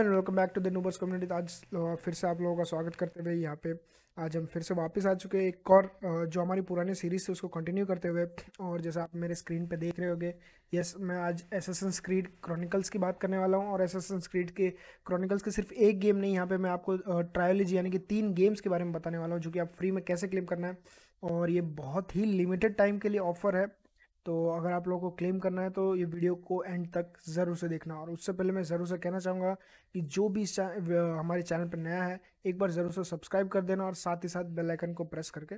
And welcome back to the noobers community आज फिर से आप लोगों का स्वागत करते हुए यहाँ पे आज हम फिर से वापस आ चुके हैं एक और जो हमारी पुरानी सीरीज़ थी उसको कंटिन्यू करते हुए और जैसा आप मेरे स्क्रीन पे देख रहे होंगे यस मैं आज एसेसन स्क्रीड क्रॉनिकल्स की बात करने वाला हूँ और एसेसन क्रीड के क्रॉनिकल्स के सिर्फ एक गेम नहीं यहाँ पे मैं आपको ट्रायोलॉजी यानी कि तीन गेम्स के बारे में बताने वाला हूँ जो कि आप फ्री में कैसे क्लेम करना है और ये बहुत ही लिमिटेड टाइम के लिए ऑफर है तो अगर आप लोगों को क्लेम करना है तो ये वीडियो को एंड तक ज़रूर से देखना और उससे पहले मैं ज़रूर से कहना चाहूँगा कि जो भी इस हमारे चैनल पर नया है एक बार ज़रूर से सब्सक्राइब कर देना और साथ ही साथ बेल आइकन को प्रेस करके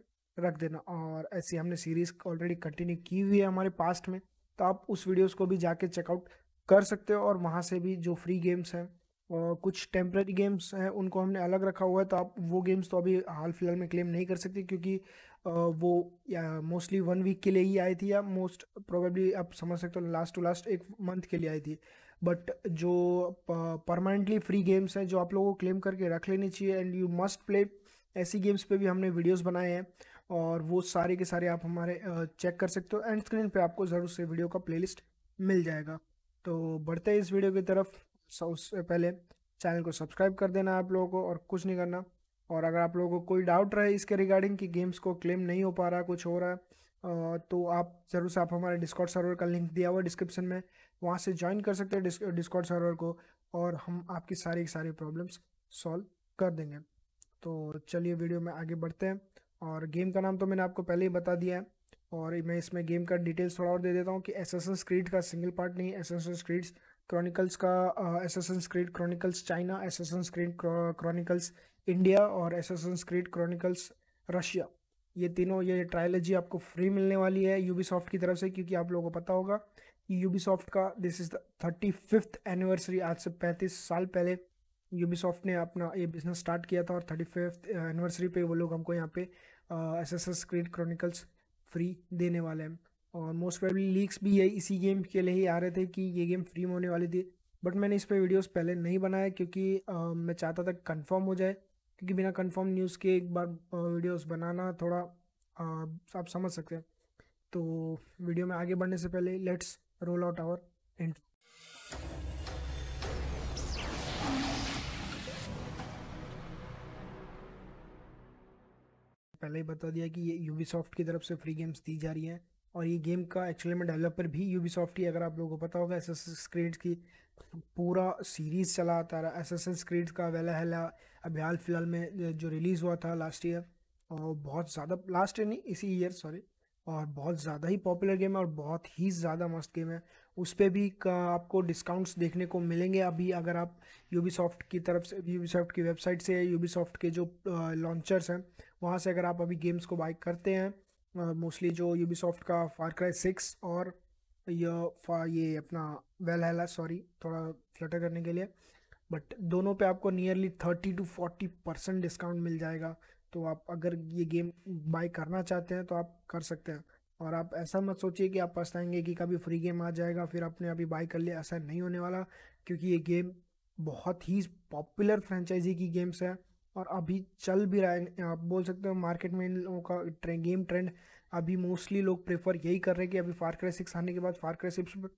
रख देना और ऐसी हमने सीरीज़ ऑलरेडी कंटिन्यू की हुई है हमारे पास्ट में तो आप उस वीडियोज़ को भी जाके चेकआउट कर सकते हो और वहाँ से भी जो फ्री गेम्स हैं कुछ टेम्प्रेरी गेम्स हैं उनको हमने अलग रखा हुआ है तो आप वो गेम्स तो अभी हाल फिलहाल में क्लेम नहीं कर सकते क्योंकि वो मोस्टली वन वीक के लिए ही आई थी या मोस्ट प्रोबेबली आप समझ सकते हो लास्ट टू लास्ट एक मंथ के लिए आई थी बट जो परमानेंटली फ्री गेम्स हैं जो आप लोगों को क्लेम करके रख लेनी चाहिए एंड यू मस्ट प्ले ऐसी गेम्स पे भी हमने वीडियोस बनाए हैं और वो सारे के सारे आप हमारे चेक कर सकते हो एंड स्क्रीन पे आपको ज़रूर से वीडियो का प्लेलिस्ट मिल जाएगा तो बढ़ते हैं इस वीडियो की तरफ उससे पहले चैनल को सब्सक्राइब कर देना आप लोगों को और कुछ नहीं करना और अगर आप लोगों को कोई डाउट रहे इसके रिगार्डिंग कि गेम्स को क्लेम नहीं हो पा रहा कुछ हो रहा है तो आप ज़रूर से आप हमारे डिस्कॉर्ड सर्वर का लिंक दिया हुआ डिस्क्रिप्शन में वहाँ से ज्वाइन कर सकते हैं डिस्कॉर्ड सर्वर को और हम आपकी सारी सारी प्रॉब्लम्स सॉल्व कर देंगे तो चलिए वीडियो में आगे बढ़ते हैं और गेम का नाम तो मैंने आपको पहले ही बता दिया है और मैं इसमें गेम का डिटेल्स थोड़ा और दे देता हूँ कि एसेसन स्क्रीड का सिंगल पार्ट नहीं एसेसन स्क्रीड्स क्रॉनिकल्स का Assassin's Creed Chronicles China Assassin's Creed Chronicles India और एसेसन क्रीड क्रॉनिकल्स रशिया ये तीनों ये ट्रायलॉजी आपको फ्री मिलने वाली है यूबीसॉफ्ट की तरफ से क्योंकि आप लोगों को पता होगा कि यूबीसॉफ्ट का this is the thirty fifth anniversary आज से पैंतीस साल पहले यूबीसॉफ्ट ने अपना ये बिजनेस स्टार्ट किया था और थर्टी फिफ्थ एनिवर्सरी पे वो लोग हमको यहाँ पे एस एस एस क्रीड क्रॉनिकल्स फ्री देने वाले हैं और मोस्ट प्रोबेबली लीक्स भी यही इसी गेम के लिए ही आ रहे थे कि ये गेम फ्री में होने वाली थी बट मैंने इस पर वीडियोस पहले नहीं बनाए क्योंकि आ, मैं चाहता था कंफर्म हो जाए क्योंकि बिना कंफर्म न्यूज़ के एक बार वीडियोस बनाना थोड़ा आ, आप समझ सकते हैं तो वीडियो में आगे बढ़ने से पहले let's roll out our and पहले ही बता दिया कि ये यूबी की तरफ से फ्री गेम्स दी जा रही हैं और ये गेम का एक्चुअली में डेवलपर भी यूबीसॉफ्ट ही अगर आप लोगों को पता होगा एस एस क्रीड की पूरा सीरीज़ चला आता रहा एस एस एस क्रीड का वेला हेला अभी हाल फिलहाल में जो रिलीज़ हुआ था लास्ट ईयर और बहुत ज़्यादा लास्ट ईयर नहीं इसी ईयर सॉरी और बहुत ज़्यादा ही पॉपुलर गेम है और बहुत ही ज़्यादा मस्त गेम है उस पर भी आपको डिस्काउंट्स देखने को मिलेंगे अभी अगर आप यूबीसॉफ्ट की तरफ से यूबीसॉफ्ट की वेबसाइट से यूबीसॉफ्ट के जो लॉन्चर्स हैं वहाँ से अगर आप अभी गेम्स को बाइक करते हैं मोस्टली जो यू का फार क्राई सिक्स और फा ये अपना वेल हैला सॉरी थोड़ा फ्लटर करने के लिए बट दोनों पे आपको nearly thirty to forty percent discount मिल जाएगा तो आप अगर ये गेम बाय करना चाहते हैं तो आप कर सकते हैं और आप ऐसा मत सोचिए कि आप पछताएंगे कि कभी फ्री गेम आ जाएगा फिर आपने अभी बाय कर लिया ऐसा नहीं होने वाला क्योंकि ये गेम बहुत ही पॉपुलर फ्रेंचाइजी की गेम्स है और अभी चल भी रहा है आप बोल सकते हो मार्केट में इन लोगों का ट्रे, गेम ट्रेंड अभी मोस्टली लोग प्रेफर यही कर रहे हैं कि अभी फार क्राई सिक्स आने के बाद फार क्राई सिक्स पे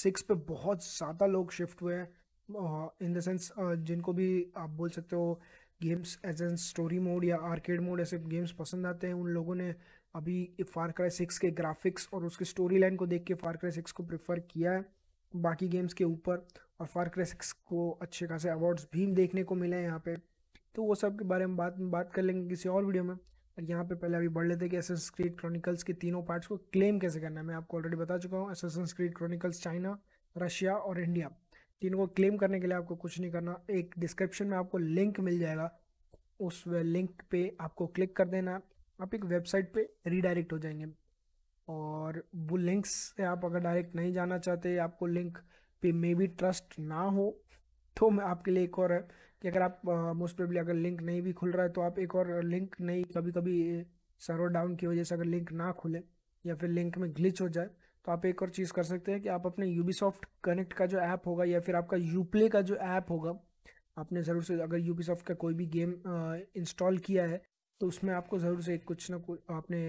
सिक्स पे बहुत ज़्यादा लोग शिफ्ट हुए हैं इन द सेंस जिनको भी आप बोल सकते हो games as an story mode या आर्केड मोड ऐसे गेम्स पसंद आते हैं उन लोगों ने अभी फार क्राई सिक्स के ग्राफिक्स और उसकी स्टोरी लाइन को देख के फार क्राई सिक्स को प्रेफर किया है बाकी गेम्स के ऊपर और फार क्राई सिक्स को अच्छे खासे अवार्ड्स भी देखने को मिले हैं यहाँ पे तो वो सब के बारे में बात बात कर लेंगे किसी और वीडियो में और यहाँ पे पहले अभी बढ़ लेते हैं कि एस क्रीड क्रॉनिकल्स के तीनों पार्ट्स को क्लेम कैसे करना है मैं आपको ऑलरेडी बता चुका हूँ एस क्रीड क्रॉनिकल्स चाइना रशिया और इंडिया तीनों को क्लेम करने के लिए आपको कुछ नहीं करना एक डिस्क्रिप्शन में आपको लिंक मिल जाएगा उस लिंक पर आपको क्लिक कर देना आप एक वेबसाइट पर रीडायरेक्ट हो जाएंगे और वो लिंक्स से आप अगर डायरेक्ट नहीं जाना चाहते आपको लिंक पे मे बी ट्रस्ट ना हो तो मैं आपके लिए एक और कि अगर आप मोस्ट पेबली अगर लिंक नहीं भी खुल रहा है तो आप एक और लिंक नहीं कभी कभी सर्वर डाउन की वजह से अगर लिंक ना खुले या फिर लिंक में ग्लिच हो जाए तो आप एक और चीज़ कर सकते हैं कि आप अपने यूबीसॉफ्ट कनेक्ट का जो ऐप होगा या फिर आपका यूप्ले का जो ऐप होगा आपने ज़रूर से अगर यूबीसॉफ्ट का कोई भी गेम इंस्टॉल किया है तो उसमें आपको ज़रूर से कुछ ना कुछ आपने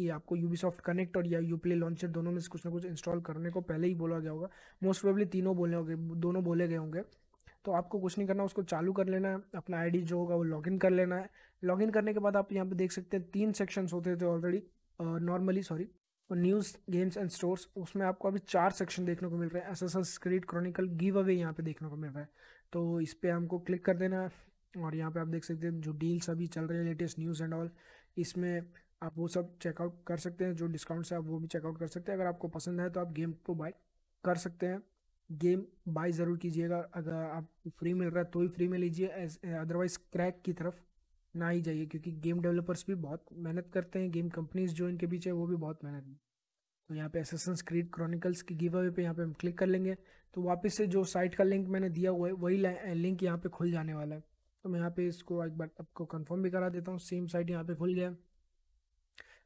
ये आपको यूबीसॉफ्ट कनेक्ट और या यूप्ले लॉन्चर दोनों में से कुछ ना कुछ इंस्टॉल करने को पहले ही बोला गया होगा मोस्ट प्रोबेबली तीनों बोले होंगे दोनों बोले गए होंगे तो आपको कुछ नहीं करना उसको चालू कर लेना है अपना आईडी जो होगा वो लॉगिन कर लेना है लॉगिन करने के बाद आप यहाँ पे देख सकते हैं तीन सेक्शंस होते थे already normally sorry news games and stores उसमें आपको अभी चार सेक्शन देखने को मिल रहे हैं एस एस एस क्रीड क्रॉनिकल गिव अवे यहाँ पर देखने को मिल रहा है तो इस पर हमको क्लिक कर देना है और यहाँ पर आप देख सकते हैं जो डील्स अभी चल रहे हैं लेटेस्ट न्यूज़ एंड ऑल इसमें आप वो सब चेकआउट कर सकते हैं जो डिस्काउंट्स है आप वो भी चेकआउट कर सकते हैं अगर आपको पसंद है तो आप गेम को बाय कर सकते हैं गेम बाय ज़रूर कीजिएगा अगर आप फ्री मिल रहा है तो ही फ्री में लीजिए अदरवाइज क्रैक की तरफ ना ही जाइए क्योंकि गेम डेवलपर्स भी बहुत मेहनत करते हैं गेम कंपनीज जो इनके पीछे वो भी बहुत मेहनत तो यहाँ पे एसेसन क्रीड क्रॉनिकल्स की गिव अवे पे यहाँ पे हम क्लिक कर लेंगे तो वापस से जो साइट का लिंक मैंने दिया हुआ है वही लिंक यहाँ पे खुल जाने वाला है तो मैं यहाँ पे इसको एक बार आपको कंफर्म भी करा देता हूँ सेम साइट यहाँ पे खुल गया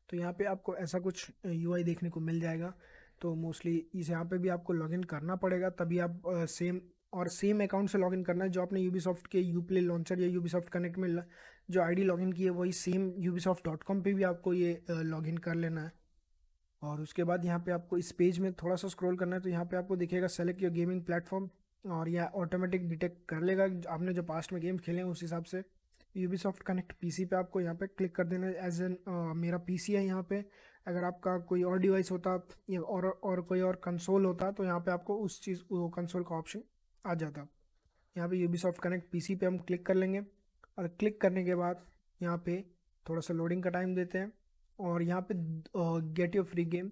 तो यहाँ पे आपको ऐसा कुछ यू देखने को मिल जाएगा तो मोस्टली इस यहाँ पे भी आपको लॉगिन करना पड़ेगा तभी आप सेम और सेम अकाउंट से लॉगिन करना है जो आपने यूबीसॉफ्ट के यू प्ले लॉन्चर या यूबीसॉफ्ट कनेक्ट में जो आई डी लॉगिन की है वही सेम यूबीसॉफ्ट डॉट कॉम पर भी आपको ये लॉगिन कर लेना है और उसके बाद यहाँ पे आपको इस पेज में थोड़ा सा स्क्रॉल करना है तो यहाँ पे आपको दिखेगा सेलेक्ट योर गेमिंग प्लेटफॉर्म और यह ऑटोमेटिक डिटेक्ट कर लेगा आपने जो पास्ट में गेम खेले हैं उस हिसाब से यूबीसॉफ्ट कनेक्ट पीसी पे आपको यहाँ पे क्लिक कर देना एज एन मेरा पीसी है यहाँ पे अगर आपका कोई और डिवाइस होता या और और कोई और कंसोल होता तो यहाँ पे आपको उस चीज़ वो कंसोल का ऑप्शन आ जाता यहाँ पे यूबीसॉफ्ट कनेक्ट पीसी पे हम क्लिक कर लेंगे और क्लिक करने के बाद यहाँ पे थोड़ा सा लोडिंग का टाइम देते हैं और यहाँ पे गेट योर फ्री गेम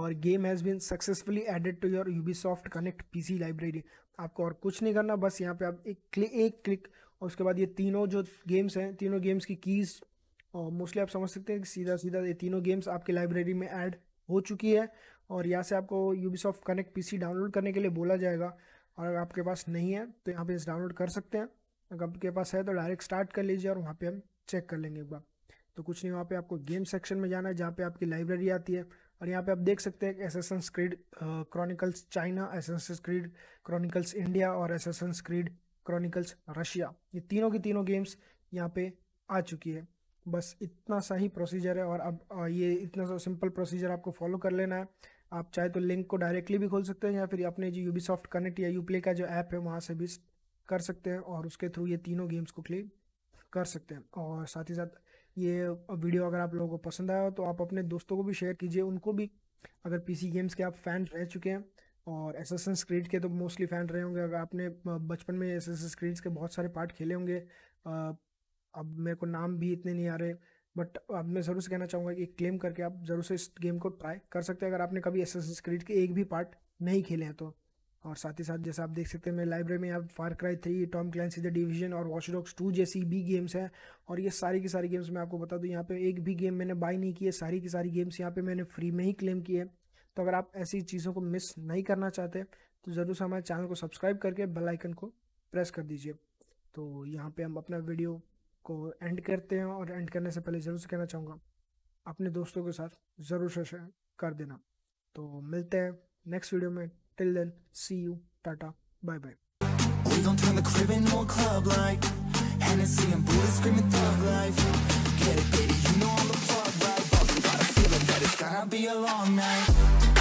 और game has been successfully added to your Ubisoft Connect PC library आपको और कुछ नहीं करना बस यहाँ पे आप एक क्लिक एक क्लिक और उसके बाद ये तीनों जो गेम्स हैं तीनों गेम्स की कीज़ और मोस्टली आप समझ सकते हैं कि सीधा सीधा ये तीनों गेम्स आपके लाइब्रेरी में ऐड हो चुकी है और यहाँ से आपको यूबीसॉफ्ट कनेक्ट सी डाउनलोड करने के लिए बोला जाएगा और अगर आपके पास नहीं है तो यहाँ पे इस डाउनलोड कर सकते हैं अगर आपके पास है तो डायरेक्ट स्टार्ट कर लीजिए और वहाँ पे हम चेक कर लेंगे एक बार तो कुछ नहीं वहाँ पे आपको गेम सेक्शन में जाना है जहाँ पे आपकी लाइब्रेरी आती है और यहाँ पे आप देख सकते हैं कि Assassin's Creed Chronicles China Assassin's Creed Chronicles India और एसेसन क्रीड क्रॉनिकल्स रशिया ये तीनों की तीनों गेम्स यहाँ पे आ चुकी है बस इतना सा ही प्रोसीजर है और अब ये इतना सा सिंपल प्रोसीजर आपको फॉलो कर लेना है आप चाहे तो लिंक को डायरेक्टली भी खोल सकते हैं या फिर अपने जो यूबी सॉफ्ट कनेक्ट या यूप्ले का जो ऐप है वहाँ से भी कर सकते हैं और उसके थ्रू ये तीनों गेम्स को क्ले कर सकते हैं और साथ ही साथ ये वीडियो अगर आप लोगों को पसंद आया हो तो आप अपने दोस्तों को भी शेयर कीजिए उनको भी अगर पीसी गेम्स के आप फैन रह चुके हैं और एसेसेंस क्रीड के तो मोस्टली फ़ैन रहे होंगे अगर आपने बचपन में एस क्रीड्स के बहुत सारे पार्ट खेले होंगे अब मेरे को नाम भी इतने नहीं आ रहे बट अब मैं ज़रूर से कहना चाहूँगा कि क्लेम करके आप ज़रूर से इस गेम को ट्राई कर सकते हैं अगर आपने कभी एस क्रीड के एक भी पार्ट नहीं खेले हैं तो और साथ ही साथ जैसा आप देख सकते हैं मैं लाइब्रेरी में आप Far Cry three Tom Clancy's the Division और वॉश डॉक्स टू जैसी भी गेम्स हैं और ये सारी की सारी गेम्स मैं आपको बता दूँ यहाँ पे एक भी गेम मैंने बाय नहीं की है सारी की सारी गेम्स यहाँ पे मैंने फ्री में ही क्लेम किए है तो अगर आप ऐसी चीज़ों को मिस नहीं करना चाहते तो ज़रूर से हमारे चैनल को सब्सक्राइब करके बेलाइकन को प्रेस कर दीजिए तो यहाँ पर हम अपना वीडियो को एंड करते हैं और एंड करने से पहले ज़रूर से कहना चाहूँगा अपने दोस्तों के साथ ज़रूर से शेयर कर देना तो मिलते हैं नेक्स्ट वीडियो में till then see you tata bye bye We gon' turn the crib into a club like Hennessy and Buddha screaming thug life Get it, baby, you know I'm the plug, right? But we gotta feel it, that it's gonna be a long night